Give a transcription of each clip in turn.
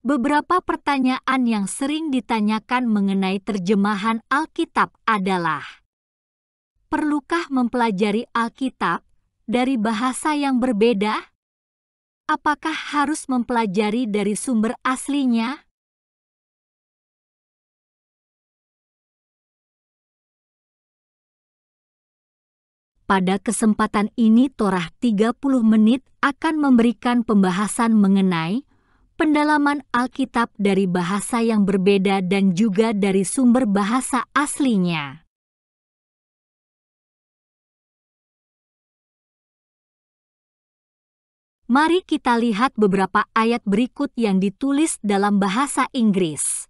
Beberapa pertanyaan yang sering ditanyakan mengenai terjemahan Alkitab adalah: Perlukah mempelajari Alkitab dari bahasa yang berbeda? Apakah harus mempelajari dari sumber aslinya? Pada kesempatan ini Torah 30 menit akan memberikan pembahasan mengenai pendalaman Alkitab dari bahasa yang berbeda dan juga dari sumber bahasa aslinya. Mari kita lihat beberapa ayat berikut yang ditulis dalam bahasa Inggris.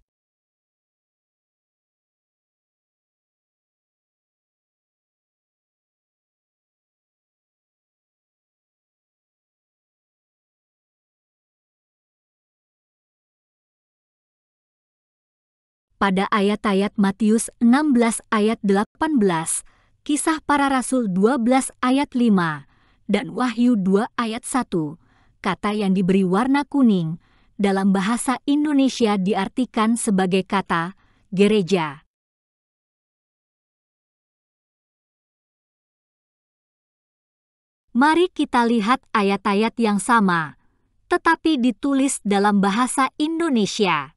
pada ayat-ayat Matius 16 ayat 18, Kisah Para Rasul 12 ayat 5, dan Wahyu 2 ayat 1, kata yang diberi warna kuning, dalam bahasa Indonesia diartikan sebagai kata gereja. Mari kita lihat ayat-ayat yang sama, tetapi ditulis dalam bahasa Indonesia.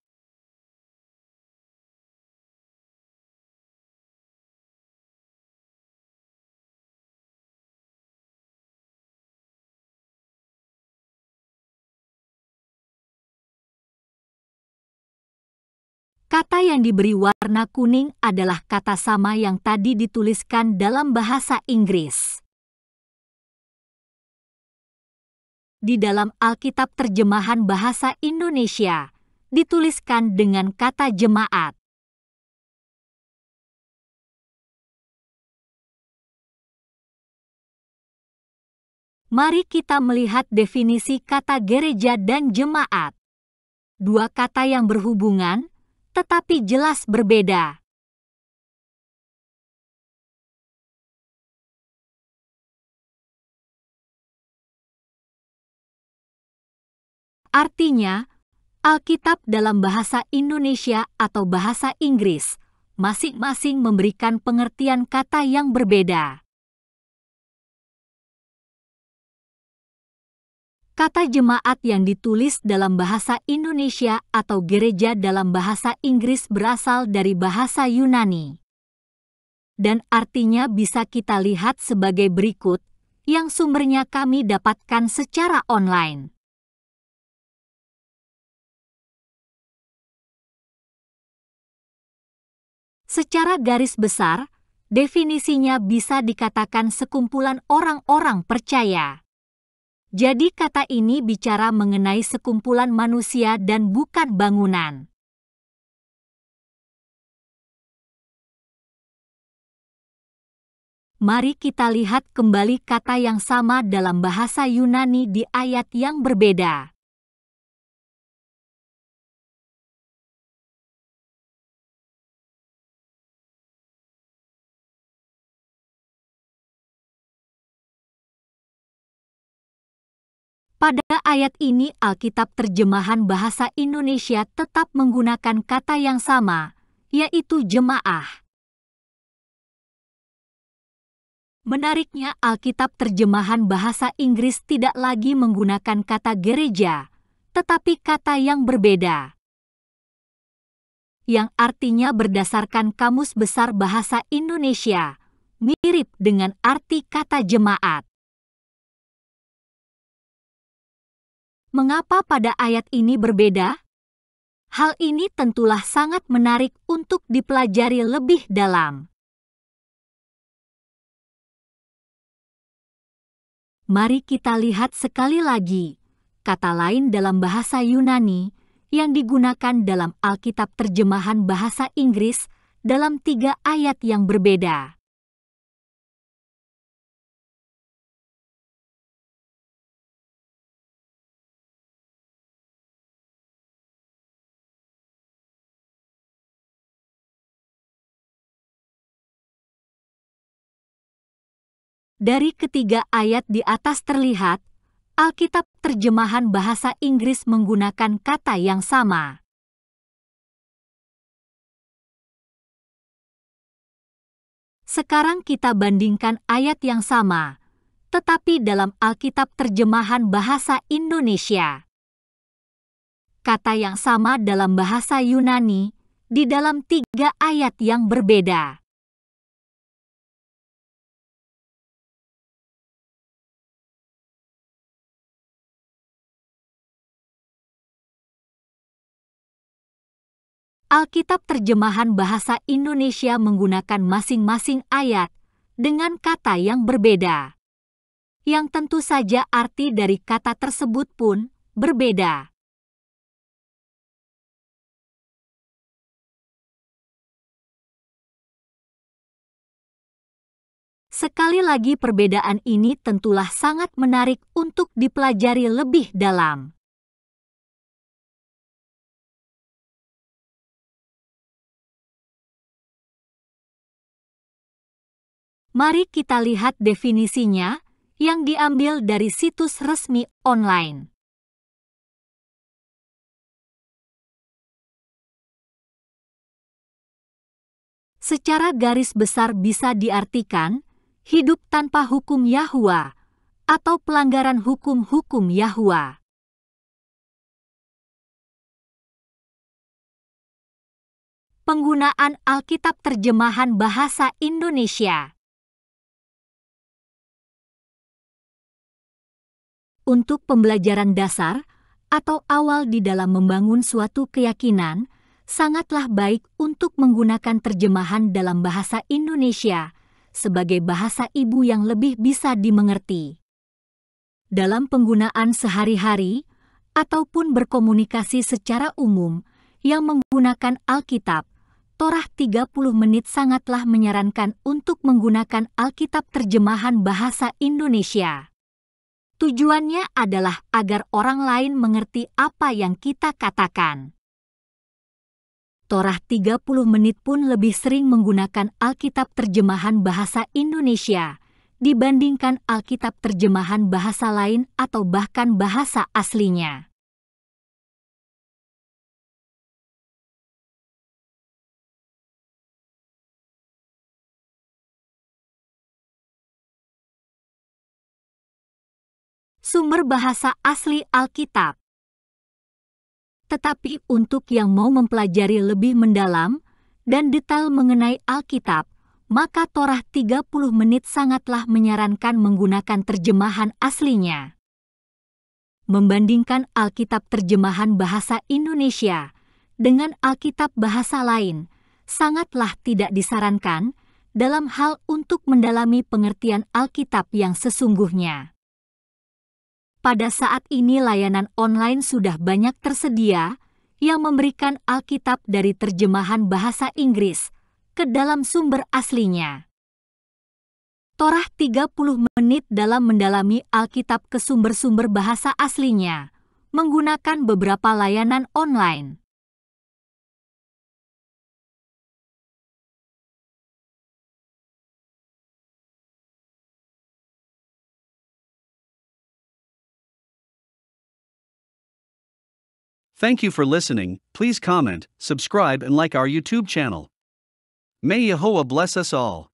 Kata yang diberi warna kuning adalah kata sama yang tadi dituliskan dalam bahasa Inggris. Di dalam Alkitab terjemahan bahasa Indonesia, dituliskan dengan kata jemaat. Mari kita melihat definisi kata gereja dan jemaat. Dua kata yang berhubungan, tetapi jelas berbeda. Artinya, Alkitab dalam bahasa Indonesia atau bahasa Inggris masing-masing memberikan pengertian kata yang berbeda. kata jemaat yang ditulis dalam bahasa Indonesia atau gereja dalam bahasa Inggris berasal dari bahasa Yunani. Dan artinya bisa kita lihat sebagai berikut, yang sumbernya kami dapatkan secara online. Secara garis besar, definisinya bisa dikatakan sekumpulan orang-orang percaya jadi kata ini bicara mengenai sekumpulan manusia dan bukan bangunan. Mari kita lihat kembali kata yang sama dalam bahasa Yunani di ayat yang berbeda. Pada ayat ini Alkitab terjemahan bahasa Indonesia tetap menggunakan kata yang sama, yaitu jemaah. Menariknya Alkitab terjemahan bahasa Inggris tidak lagi menggunakan kata gereja, tetapi kata yang berbeda. Yang artinya berdasarkan Kamus Besar Bahasa Indonesia, mirip dengan arti kata jemaat. mengapa pada ayat ini berbeda? Hal ini tentulah sangat menarik untuk dipelajari lebih dalam. Mari kita lihat sekali lagi kata lain dalam bahasa Yunani yang digunakan dalam Alkitab terjemahan bahasa Inggris dalam tiga ayat yang berbeda. Dari ketiga ayat di atas terlihat, Alkitab terjemahan bahasa Inggris menggunakan kata yang sama. Sekarang kita bandingkan ayat yang sama, tetapi dalam Alkitab terjemahan bahasa Indonesia. Kata yang sama dalam bahasa Yunani di dalam tiga ayat yang berbeda. Alkitab terjemahan bahasa Indonesia menggunakan masing-masing ayat dengan kata yang berbeda. Yang tentu saja arti dari kata tersebut pun berbeda. Sekali lagi, perbedaan ini tentulah sangat menarik untuk dipelajari lebih dalam. Mari kita lihat definisinya yang diambil dari situs resmi online. Secara garis besar bisa diartikan hidup tanpa hukum Yahua atau pelanggaran hukum-hukum Yahua. Penggunaan Alkitab Terjemahan Bahasa Indonesia untuk pembelajaran dasar atau awal di dalam membangun suatu keyakinan, sangatlah baik untuk menggunakan terjemahan dalam bahasa Indonesia sebagai bahasa ibu yang lebih bisa dimengerti. Dalam penggunaan sehari-hari ataupun berkomunikasi secara umum yang menggunakan Alkitab, Torah 30 menit sangatlah menyarankan untuk menggunakan Alkitab terjemahan bahasa Indonesia. Tujuannya adalah agar orang lain mengerti apa yang kita katakan. Torah 30 menit pun lebih sering menggunakan Alkitab terjemahan bahasa Indonesia dibandingkan Alkitab terjemahan bahasa lain atau bahkan bahasa aslinya. sumber bahasa asli Alkitab. Tetapi untuk yang mau mempelajari lebih mendalam dan detail mengenai Alkitab, maka Torah 30 menit sangatlah menyarankan menggunakan terjemahan aslinya. Membandingkan Alkitab terjemahan bahasa Indonesia dengan Alkitab bahasa lain, sangatlah tidak disarankan dalam hal untuk mendalami pengertian Alkitab yang sesungguhnya pada saat ini layanan online sudah banyak tersedia yang memberikan Alkitab dari terjemahan bahasa Inggris ke dalam sumber aslinya. Torah 30 menit dalam mendalami Alkitab ke sumber-sumber bahasa aslinya menggunakan beberapa layanan online. Thank you for listening. Please comment, subscribe, and like our YouTube channel. May Yahweh bless us all.